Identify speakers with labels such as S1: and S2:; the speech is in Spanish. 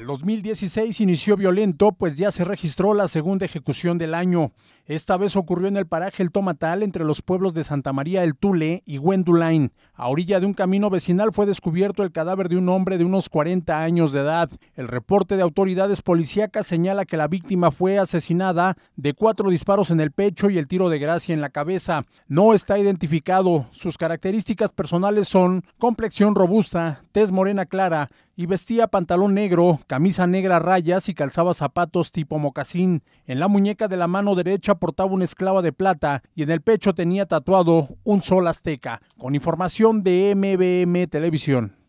S1: El 2016 inició violento, pues ya se registró la segunda ejecución del año. Esta vez ocurrió en el paraje El Tomatal, entre los pueblos de Santa María el Tule y Wendulain. A orilla de un camino vecinal fue descubierto el cadáver de un hombre de unos 40 años de edad. El reporte de autoridades policíacas señala que la víctima fue asesinada de cuatro disparos en el pecho y el tiro de gracia en la cabeza. No está identificado. Sus características personales son complexión robusta, tez morena clara y vestía pantalón negro, camisa negra rayas y calzaba zapatos tipo mocasín. En la muñeca de la mano derecha portaba una esclava de plata y en el pecho tenía tatuado un sol azteca. Con información de MBM Televisión.